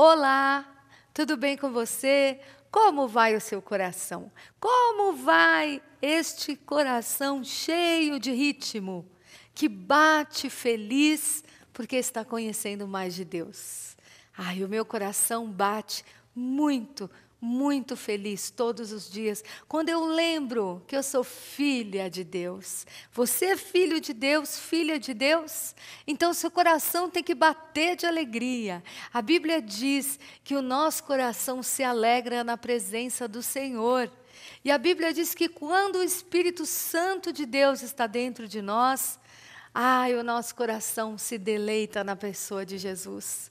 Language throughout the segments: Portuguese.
Olá, tudo bem com você? Como vai o seu coração? Como vai este coração cheio de ritmo, que bate feliz porque está conhecendo mais de Deus? Ai, o meu coração bate muito, muito feliz todos os dias quando eu lembro que eu sou filha de Deus. Você é filho de Deus, filha de Deus? Então seu coração tem que bater de alegria. A Bíblia diz que o nosso coração se alegra na presença do Senhor. E a Bíblia diz que quando o Espírito Santo de Deus está dentro de nós, ai, o nosso coração se deleita na pessoa de Jesus.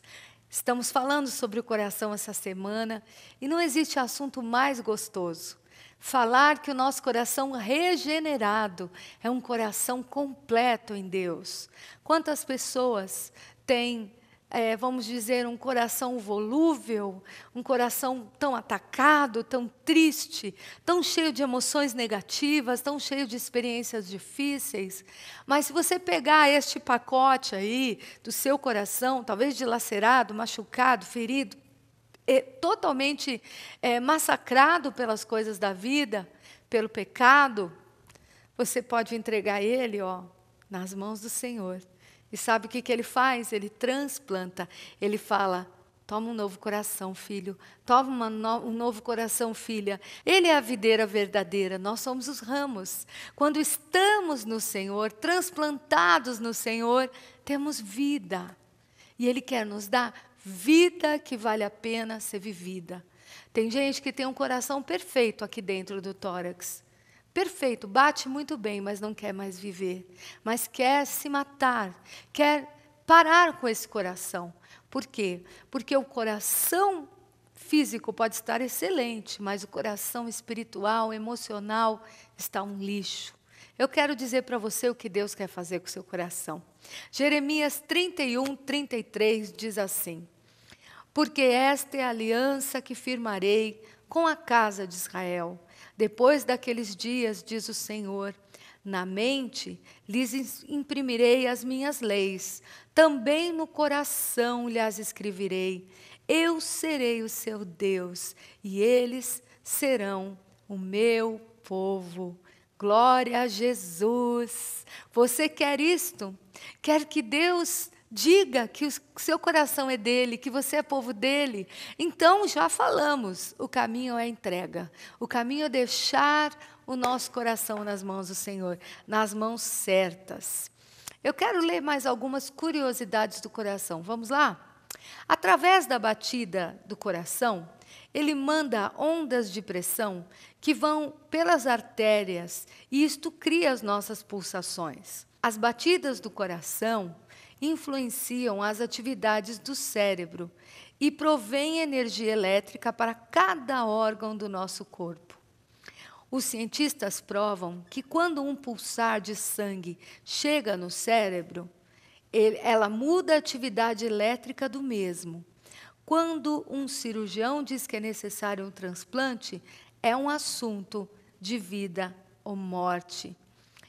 Estamos falando sobre o coração essa semana e não existe assunto mais gostoso. Falar que o nosso coração regenerado é um coração completo em Deus. Quantas pessoas têm é, vamos dizer, um coração volúvel, um coração tão atacado, tão triste, tão cheio de emoções negativas, tão cheio de experiências difíceis. Mas se você pegar este pacote aí do seu coração, talvez dilacerado, machucado, ferido, é, totalmente é, massacrado pelas coisas da vida, pelo pecado, você pode entregar ele ó, nas mãos do Senhor e sabe o que, que ele faz? Ele transplanta. Ele fala: Toma um novo coração, filho. Toma no, um novo coração, filha. Ele é a videira verdadeira, nós somos os ramos. Quando estamos no Senhor, transplantados no Senhor, temos vida. E Ele quer nos dar vida que vale a pena ser vivida. Tem gente que tem um coração perfeito aqui dentro do tórax, perfeito, bate muito bem, mas não quer mais viver, mas quer se matar, quer parar com esse coração. Por quê? Porque o coração físico pode estar excelente, mas o coração espiritual, emocional, está um lixo. Eu quero dizer para você o que Deus quer fazer com o seu coração. Jeremias 31, 33 diz assim: Porque esta é a aliança que firmarei com a casa de Israel. Depois daqueles dias, diz o Senhor, na mente lhes imprimirei as minhas leis, também no coração lhes escreverei. Eu serei o seu Deus e eles serão o meu povo. Glória a Jesus! Você quer isto? Quer que Deus Diga que o seu coração é dele, que você é povo dele. Então, já falamos, o caminho é a entrega. O caminho é deixar o nosso coração nas mãos do Senhor, nas mãos certas. Eu quero ler mais algumas curiosidades do coração. Vamos lá? Através da batida do coração, ele manda ondas de pressão que vão pelas artérias e isto cria as nossas pulsações. As batidas do coração influenciam as atividades do cérebro e provém energia elétrica para cada órgão do nosso corpo. Os cientistas provam que quando um pulsar de sangue chega no cérebro, ela muda a atividade elétrica do mesmo. Quando um cirurgião diz que é necessário um transplante, é um assunto de vida ou morte.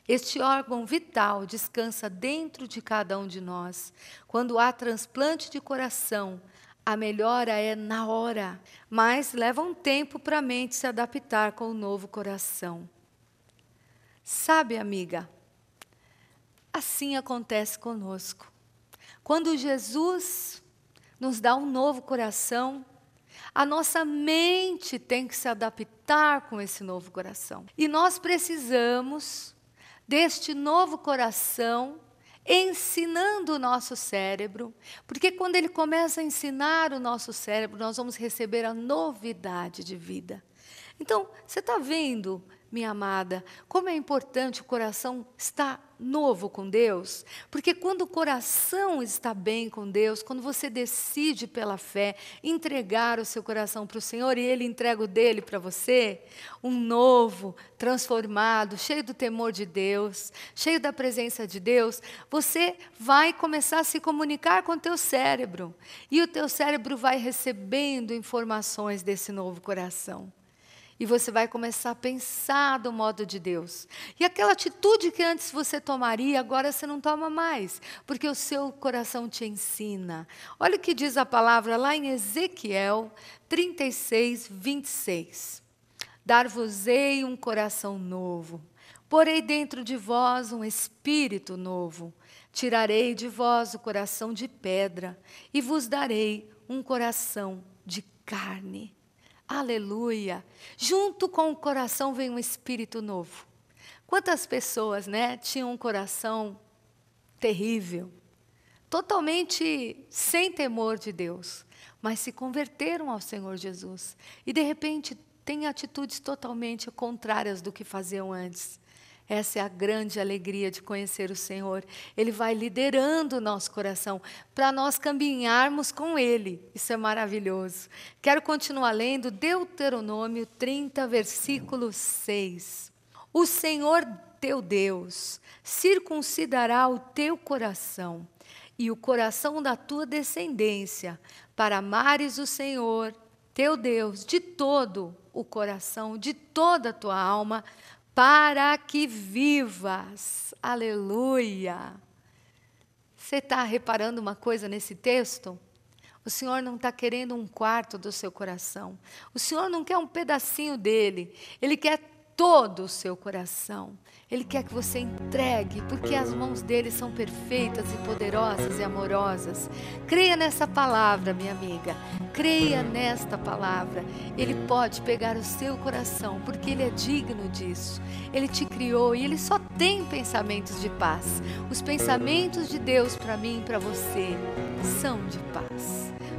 Este órgão vital descansa dentro de cada um de nós. Quando há transplante de coração, a melhora é na hora, mas leva um tempo para a mente se adaptar com o novo coração. Sabe, amiga, assim acontece conosco. Quando Jesus nos dá um novo coração, a nossa mente tem que se adaptar com esse novo coração. E nós precisamos deste novo coração ensinando o nosso cérebro, porque quando ele começa a ensinar o nosso cérebro, nós vamos receber a novidade de vida. Então, você está vendo minha amada, como é importante o coração estar novo com Deus, porque quando o coração está bem com Deus, quando você decide pela fé entregar o seu coração para o Senhor e Ele entrega o dele para você, um novo, transformado, cheio do temor de Deus, cheio da presença de Deus, você vai começar a se comunicar com o teu cérebro e o teu cérebro vai recebendo informações desse novo coração. E você vai começar a pensar do modo de Deus. E aquela atitude que antes você tomaria, agora você não toma mais, porque o seu coração te ensina. Olha o que diz a palavra lá em Ezequiel 36, 26. Dar-vos-ei um coração novo, porei dentro de vós um espírito novo. Tirarei de vós o coração de pedra e vos darei um coração de carne. Aleluia! Junto com o coração vem um espírito novo. Quantas pessoas, né, tinham um coração terrível, totalmente sem temor de Deus, mas se converteram ao Senhor Jesus e de repente têm atitudes totalmente contrárias do que faziam antes. Essa é a grande alegria de conhecer o Senhor. Ele vai liderando o nosso coração para nós caminharmos com Ele. Isso é maravilhoso. Quero continuar lendo Deuteronômio 30, versículo 6. O Senhor teu Deus circuncidará o teu coração e o coração da tua descendência, para amares o Senhor, teu Deus, de todo o coração, de toda a tua alma, para que vivas. Aleluia! Você está reparando uma coisa nesse texto? O Senhor não está querendo um quarto do seu coração. O Senhor não quer um pedacinho dele. Ele quer todo o seu coração. Ele quer que você entregue, porque as mãos dele são perfeitas e poderosas e amorosas. Creia nessa palavra, minha amiga. Creia nesta palavra. Ele pode pegar o seu coração, porque ele é digno disso. Ele te criou e ele só tem pensamentos de paz. Os pensamentos de Deus para mim e para você são de paz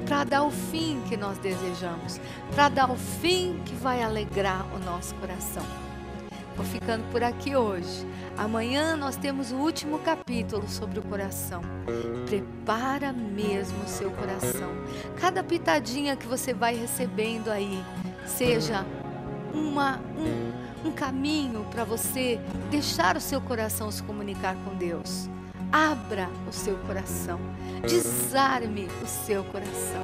para dar o fim que nós desejamos, para dar o fim que vai alegrar o nosso coração. Vou ficando por aqui hoje. Amanhã nós temos o último capítulo sobre o coração. Prepara mesmo o seu coração. Cada pitadinha que você vai recebendo aí, seja uma um, um caminho para você deixar o seu coração se comunicar com Deus. Abra o seu coração. Desarme o seu coração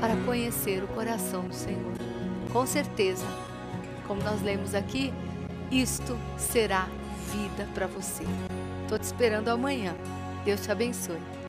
para conhecer o coração do Senhor. Com certeza, como nós lemos aqui, isto será vida para você. Estou te esperando amanhã. Deus te abençoe.